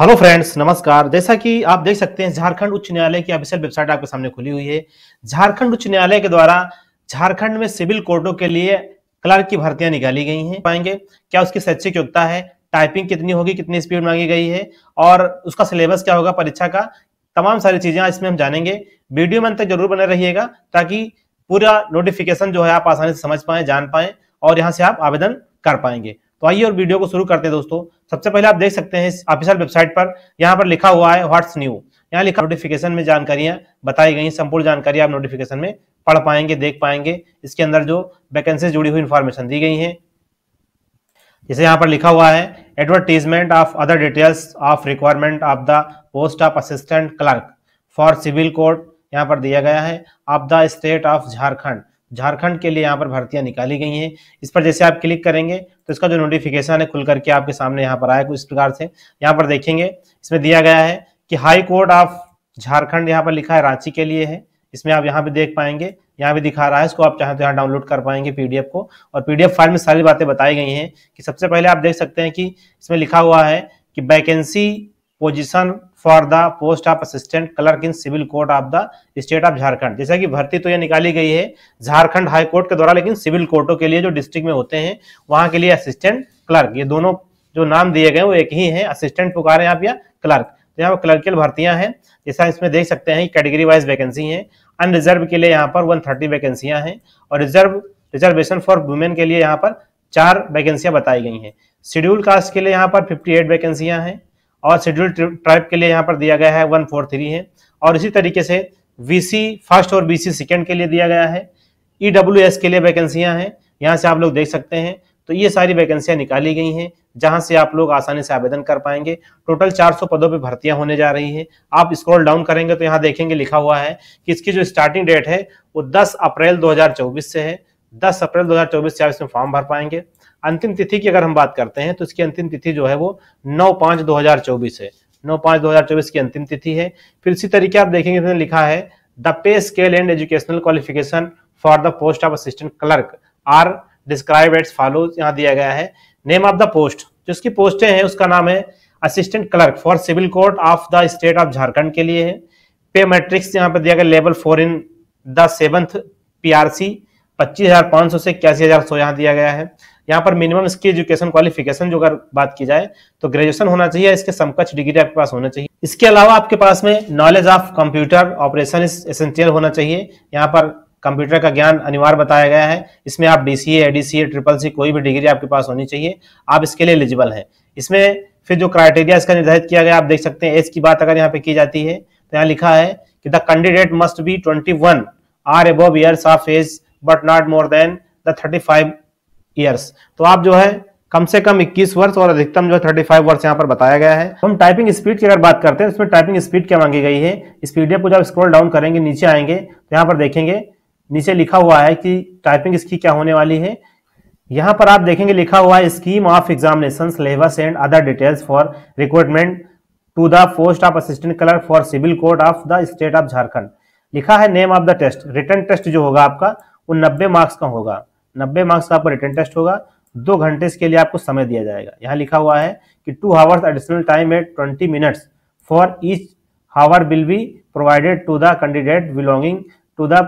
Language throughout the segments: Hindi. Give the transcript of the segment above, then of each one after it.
हेलो फ्रेंड्स नमस्कार जैसा कि आप देख सकते हैं झारखंड उच्च न्यायालय की ऑफिशियल वेबसाइट आपके सामने खुली हुई है झारखंड उच्च न्यायालय के द्वारा झारखंड में सिविल कोर्टों के लिए क्लर्क की भर्तियां निकाली गई हैं पाएंगे क्या उसकी शैक्षिक योग्यता है टाइपिंग कितनी होगी कितनी स्पीड मांगी गई है और उसका सिलेबस क्या होगा परीक्षा का तमाम सारी चीजें इसमें हम जानेंगे वीडियो में तक जरूर बने रहिएगा ताकि पूरा नोटिफिकेशन जो है आप आसानी से समझ पाए जान पाए और यहाँ से आप आवेदन कर पाएंगे तो आइए और वीडियो को शुरू करते हैं दोस्तों सबसे पहले आप देख सकते हैं इस ऑफिशियल वेबसाइट पर यहाँ पर लिखा हुआ है व्हाट्स न्यू यहाँ लिखा नोटिफिकेशन में जानकारियां बताई गई संपूर्ण जानकारी आप नोटिफिकेशन में पढ़ पाएंगे देख पाएंगे इसके अंदर जो वैकेंसी जुड़ी हुई इन्फॉर्मेशन दी गई है जैसे यहाँ पर लिखा हुआ है advertisement of other details of requirement of the post of assistant clerk for civil court यहाँ पर दिया गया है of the state of Jharkhand Jharkhand के लिए यहाँ पर भर्तियां निकाली गई हैं इस पर जैसे आप क्लिक करेंगे तो इसका जो नोटिफिकेशन है खुल करके आपके सामने यहाँ पर आया कुछ इस प्रकार से यहाँ पर देखेंगे इसमें दिया गया है कि हाई कोर्ट ऑफ झारखंड यहाँ पर लिखा है रांची के लिए है इसमें आप यहाँ भी देख पाएंगे यहाँ भी दिखा रहा है इसको आप चाहें तो यहाँ डाउनलोड कर पाएंगे पीडीएफ को और पीडीएफ फाइल में सारी बातें बताई गई हैं कि सबसे पहले आप देख सकते हैं कि इसमें लिखा हुआ है कि vacancy position for the post of assistant clerk in civil court of the state of Jharkhand जैसा कि भर्ती तो यह निकाली गई है झारखंड हाई कोर्ट के द्वारा लेकिन सिविल कोर्टों के लिए जो डिस्ट्रिक्ट में होते हैं वहां के लिए असिस्टेंट क्लर्क ये दोनों जो नाम दिए गए वो एक ही है असिस्टेंट पुकारे आप या क्लर्क तो यहाँ पर क्लर्कियल भर्तियां हैं जैसा इसमें देख सकते हैं कैटेगरी वाइज वैकेंसी है अनरिजर्व के लिए यहाँ पर वन थर्टी वैकेंसियां हैं और रिजर्व रिजर्वेशन फॉर वुमेन के लिए यहाँ पर चार वैकेंसियां बताई गई हैं शेड्यूल कास्ट के लिए यहाँ पर फिफ्टी एट वैकेंसियां हैं और शेड्यूल ट्राइब के लिए यहाँ पर दिया गया है वन फोर थ्री है और इसी तरीके से सी फर्स्ट और बीसी सेकंड के लिए दिया गया है एस e के लिए वैकेंसियाँ हैं यहाँ से आप लोग देख सकते हैं तो ये सारी वैकेंसियाँ निकाली गई हैं जहां से आप लोग आसानी से आवेदन कर पाएंगे टोटल 400 पदों पे भर्तियां होने जा रही हैं आप स्क्रॉल डाउन करेंगे तो यहाँ देखेंगे लिखा हुआ है कि इसकी जो स्टार्टिंग डेट है वो 10 अप्रैल 2024 से है दस अप्रैल दो हजार चौबीस में फॉर्म भर पाएंगे अंतिम तिथि की अगर हम बात करते हैं तो इसकी अंतिम तिथि जो है वो नौ पांच दो है नौ पांच दो की अंतिम तिथि है फिर इसी तरीके आप देखेंगे इसमें लिखा है the pay scale and educational qualification for the post of assistant clerk are describe as follow यहाँ दिया गया है नेम ऑफ द पोस्ट जिसकी पोस्टें हैं उसका नाम है assistant clerk for civil court of the state of Jharkhand के लिए है पे मैट्रिक्स यहाँ पर दिया गया level four in the seventh P पच्चीस हजार पांच सौ से इक्यासी हजार सौ यहाँ दिया गया है यहाँ पर मिनिमम इसकी एजुकेशन क्वालिफिकेशन जो अगर बात की जाए तो ग्रेजुएशन होना चाहिए इसके समकक्ष डिग्री आपके पास होना चाहिए इसके अलावा आपके पास में knowledge of computer operation essential होना चाहिए यहाँ पर कंप्यूटर का ज्ञान अनिवार्य बताया गया है इसमें आप D C ADCA triple C कोई भी डिग्री आपके पास होनी चाहिए आप इसके लिए एलिजिबल हैं इसमें फिर जो क्राइटेरिया इसका निर्धारित किया गया आप देख सकते हैं एज की बात अगर यहाँ पे की जाती है तो यहाँ लिखा है कि the candidate must be twenty one or above years of age but not more than the thirty five years तो आप जो है कम से कम 21 वर्ष और अधिकतम जो 35 फाइव वर्ष यहाँ पर बताया गया है हम टाइपिंग स्पीड की अगर बात करते हैं तो इसमें टाइपिंग स्पीड क्या मांगी गई है इस पीडीएफ को जब स्क्रॉल डाउन करेंगे नीचे आएंगे तो यहाँ पर देखेंगे नीचे लिखा हुआ है कि टाइपिंग इसकी क्या होने वाली है यहाँ पर आप देखेंगे लिखा हुआ है scheme of examination syllabus and other details for recruitment to the post of assistant clerk for civil court of the state of Jharkhand लिखा है name of the test written test जो होगा आपका वो नब्बे मार्क्स का होगा नब्बे मार्क्स का आपका रिटर्न टेस्ट होगा दो घंटे इसके लिए आपको समय दिया जाएगा यहाँ लिखा हुआ है कि two hours additional time at twenty minutes for each hour will be provided to the candidate belonging to the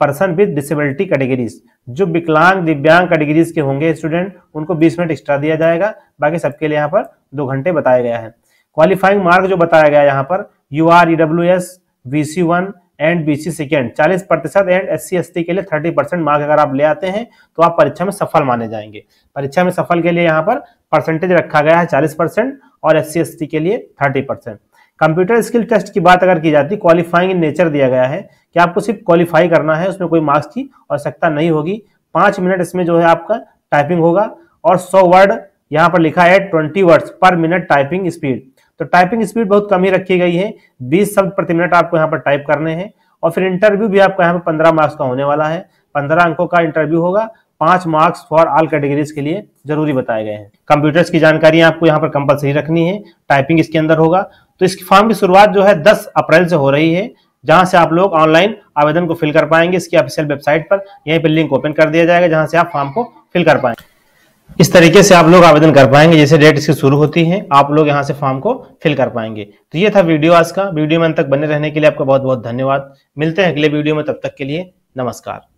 person with disability categories जो विकलांग दिव्यांग कैटेगरीज के होंगे स्टूडेंट उनको 20 मिनट एक्स्ट्रा दिया जाएगा बाकी सबके लिए यहाँ पर दो घंटे बताया गया है क्वालिफाइंग मार्क जो बताया गया यहाँ पर U R E W S V C one and BC second चालीस प्रतिशत एंड एस सी के लिए थर्टी परसेंट मार्क अगर आप ले आते हैं तो आप परीक्षा में सफल माने जाएंगे परीक्षा में सफल के लिए यहाँ पर परसेंटेज रखा गया है चालीस परसेंट और एस सी के लिए thirty percent computer skill test की बात अगर की जाती क्वालिफाइंग इन नेचर दिया गया है कि आपको सिर्फ क्वालिफाई करना है उसमें कोई मार्क्स की आवश्यकता नहीं होगी पाँच मिनट इसमें जो है आपका टाइपिंग होगा और सौ वर्ड यहाँ पर लिखा है twenty words per minute typing speed तो टाइपिंग स्पीड बहुत कम ही रखी गई है बीस शब्द प्रति मिनट आपको यहाँ पर टाइप करने हैं और फिर इंटरव्यू भी आपको यहाँ पर पंद्रह मार्क्स का होने वाला है पंद्रह अंकों का इंटरव्यू होगा पांच मार्क्स फॉर ऑल कैटेगरीज के लिए जरूरी बताए गए हैं कंप्यूटर्स की जानकारी आपको यहाँ पर कंपलसरी रखनी है टाइपिंग इसके अंदर होगा तो इस फॉर्म की शुरुआत जो है दस अप्रैल से हो रही है जहां से आप लोग ऑनलाइन आवेदन को फिल कर पाएंगे इसकी ऑफिशियल वेबसाइट पर यहीं पर लिंक ओपन कर दिया जाएगा जहां से आप फॉर्म को फिल कर पाएंगे इस तरीके से आप लोग आवेदन कर पाएंगे जैसे डेट इसकी शुरू होती है आप लोग यहाँ से फॉर्म को फिल कर पाएंगे तो ये था वीडियो आज का वीडियो में अंत तक बने रहने के लिए आपका बहुत बहुत धन्यवाद मिलते हैं अगले वीडियो में तब तक के लिए नमस्कार